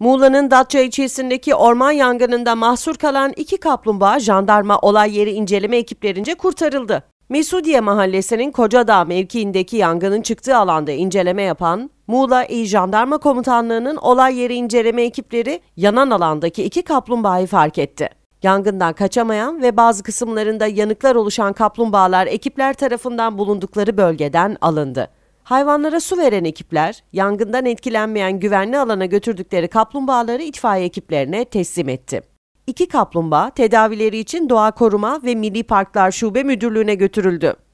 Muğla'nın Datça ilçesindeki orman yangınında mahsur kalan iki kaplumbağa jandarma olay yeri inceleme ekiplerince kurtarıldı. Mesudiye Mahallesi'nin Kocadağ mevkiindeki yangının çıktığı alanda inceleme yapan Muğla İl Jandarma Komutanlığı'nın olay yeri inceleme ekipleri yanan alandaki iki kaplumbağayı fark etti. Yangından kaçamayan ve bazı kısımlarında yanıklar oluşan kaplumbağalar ekipler tarafından bulundukları bölgeden alındı. Hayvanlara su veren ekipler yangından etkilenmeyen güvenli alana götürdükleri kaplumbağaları itfaiye ekiplerine teslim etti. İki kaplumbağa tedavileri için Doğa Koruma ve Milli Parklar Şube Müdürlüğü'ne götürüldü.